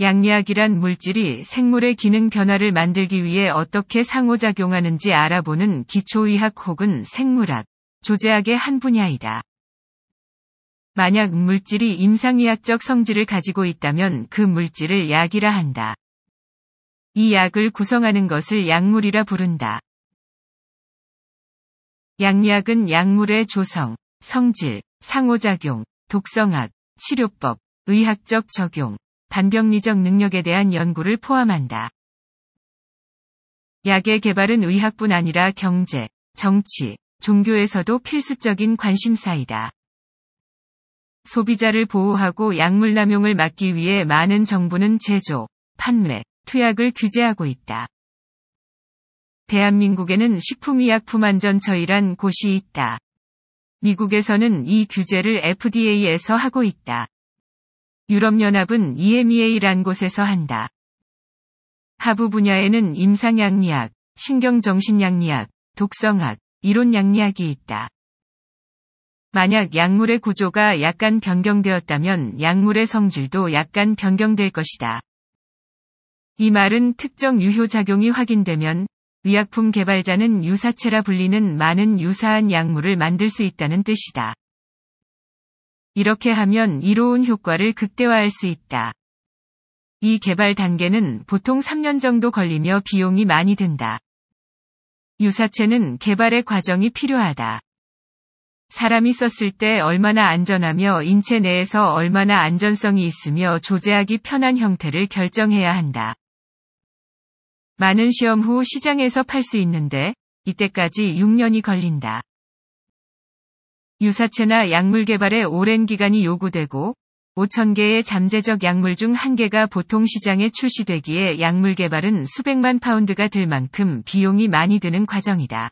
양리학이란 물질이 생물의 기능 변화를 만들기 위해 어떻게 상호작용하는지 알아보는 기초의학 혹은 생물학, 조제학의 한 분야이다. 만약 물질이 임상의학적 성질을 가지고 있다면 그 물질을 약이라 한다. 이 약을 구성하는 것을 약물이라 부른다. 약리학은 약물의 조성, 성질, 상호작용, 독성학, 치료법, 의학적 적용, 반병리적 능력에 대한 연구를 포함한다. 약의 개발은 의학뿐 아니라 경제, 정치, 종교에서도 필수적인 관심사이다. 소비자를 보호하고 약물 남용을 막기 위해 많은 정부는 제조, 판매, 투약을 규제하고 있다. 대한민국에는 식품의약품안전처이란 곳이 있다. 미국에서는 이 규제를 FDA에서 하고 있다. 유럽연합은 EMEA란 곳에서 한다. 하부 분야에는 임상양리학, 신경정신양리학, 독성학, 이론양리학이 있다. 만약 약물의 구조가 약간 변경되었다면 약물의 성질도 약간 변경될 것이다. 이 말은 특정 유효작용이 확인되면 의약품 개발자는 유사체라 불리는 많은 유사한 약물을 만들 수 있다는 뜻이다. 이렇게 하면 이로운 효과를 극대화할 수 있다. 이 개발 단계는 보통 3년 정도 걸리며 비용이 많이 든다. 유사체는 개발의 과정이 필요하다. 사람이 썼을 때 얼마나 안전하며 인체 내에서 얼마나 안전성이 있으며 조제하기 편한 형태를 결정해야 한다. 많은 시험 후 시장에서 팔 수 있는데 이때까지 6년이 걸린다. 유사체나 약물 개발에 오랜 기간이 요구되고 5 0 0 0 개의 잠재적 약물 중 한 개가 보통 시장에 출시되기에 약물 개발은 수백만 파운드가 들 만큼 비용이 많이 드는 과정이다.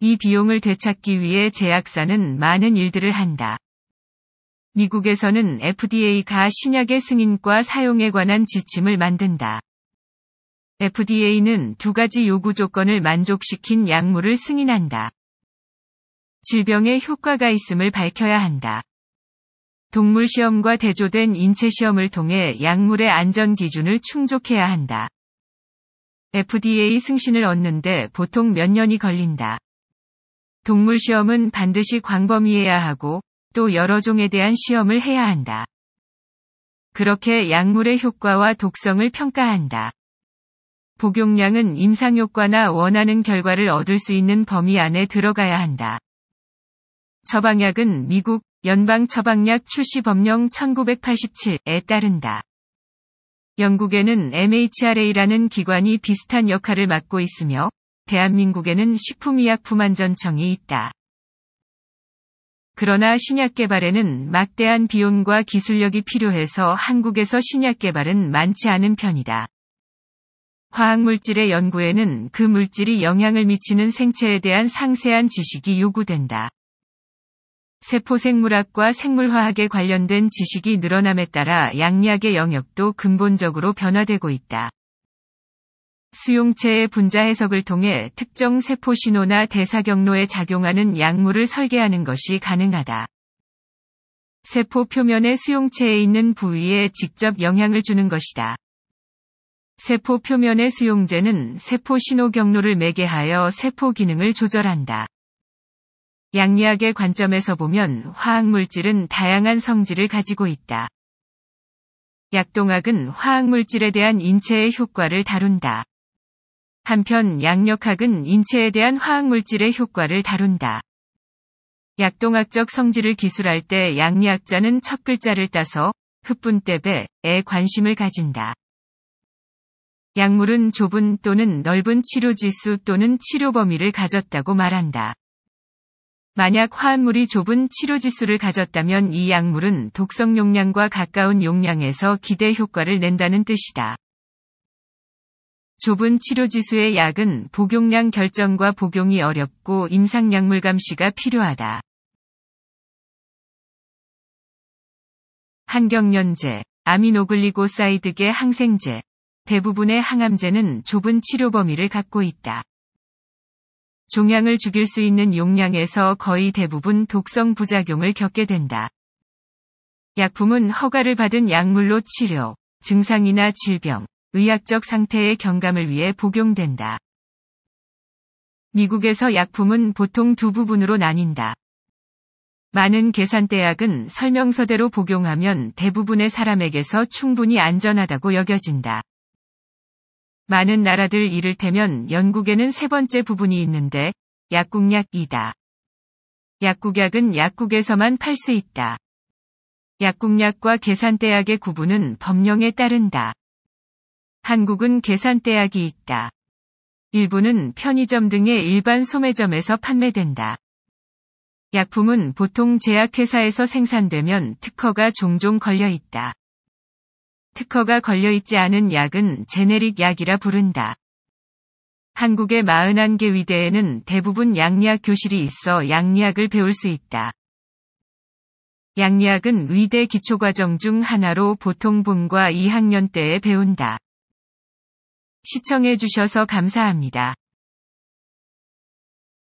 이 비용을 되찾기 위해 제약사는 많은 일들을 한다. 미국에서는 FDA가 신약의 승인과 사용에 관한 지침을 만든다. FDA는 두 가지 요구 조건을 만족시킨 약물을 승인한다. 질병에 효과가 있음을 밝혀야 한다. 동물 시험과 대조된 인체 시험을 통해 약물의 안전 기준을 충족해야 한다. FDA 승신을 얻는데 보통 몇 년이 걸린다. 동물 시험은 반드시 광범위해야 하고 또 여러 종에 대한 시험을 해야 한다. 그렇게 약물의 효과와 독성을 평가한다. 복용량은 임상효과나 원하는 결과를 얻을 수 있는 범위 안에 들어가야 한다. 처방약은 미국 연방처방약 출시 법령 1987에 따른다. 영국에는 MHRA라는 기관이 비슷한 역할을 맡고 있으며 대한민국에는 식품의약품안전청이 있다. 그러나 신약 개발에는 막대한 비용과 기술력이 필요해서 한국에서 신약 개발은 많지 않은 편이다. 화학물질의 연구에는 그 물질이 영향을 미치는 생체에 대한 상세한 지식이 요구된다. 세포생물학과 생물화학에 관련된 지식이 늘어남에 따라 양약의 영역도 근본적으로 변화되고 있다. 수용체의 분자 해석을 통해 특정 세포 신호나 대사 경로에 작용하는 약물을 설계하는 것이 가능하다. 세포 표면의 수용체에 있는 부위에 직접 영향을 주는 것이다. 세포 표면의 수용제는 세포 신호 경로를 매개하여 세포 기능을 조절한다. 양리학의 관점에서 보면 화학물질은 다양한 성질을 가지고 있다. 약동학은 화학물질에 대한 인체의 효과를 다룬다. 한편 양력학은 인체에 대한 화학물질의 효과를 다룬다. 약동학적 성질을 기술할 때 양리학자는 첫 글자를 따서 흑분대배에 관심을 가진다. 약물은 좁은 또는 넓은 치료 지수 또는 치료 범위를 가졌다고 말한다. 만약 화합물이 좁은 치료 지수를 가졌다면 이 약물은 독성 용량과 가까운 용량에서 기대 효과를 낸다는 뜻이다. 좁은 치료 지수의 약은 복용량 결정과 복용이 어렵고 임상 약물 감시가 필요하다. 항경련제, 아미노글리고사이드계 항생제, 대부분의 항암제는 좁은 치료 범위를 갖고 있다. 종양을 죽일 수 있는 용량에서 거의 대부분 독성 부작용을 겪게 된다. 약품은 허가를 받은 약물로 치료, 증상이나 질병, 의학적 상태의 경감을 위해 복용된다. 미국에서 약품은 보통 두 부분으로 나뉜다. 많은 계산대약은 설명서대로 복용하면 대부분의 사람에게서 충분히 안전하다고 여겨진다. 많은 나라들 이를테면 영국에는 세 번째 부분이 있는데 약국약이다. 약국약은 약국에서만 팔 수 있다. 약국약과 계산대약의 구분은 법령에 따른다. 한국은 계산대약이 있다. 일부는 편의점 등의 일반 소매점에서 판매된다. 약품은 보통 제약회사에서 생산되면 특허가 종종 걸려 있다. 특허가 걸려있지 않은 약은 제네릭 약이라 부른다. 한국의 41개 위대에는 대부분 양리학 교실이 있어 양리학을 배울 수 있다. 양리학은 위대 기초과정 중 하나로 보통 봄과 2학년 때에 배운다. 시청해주셔서 감사합니다.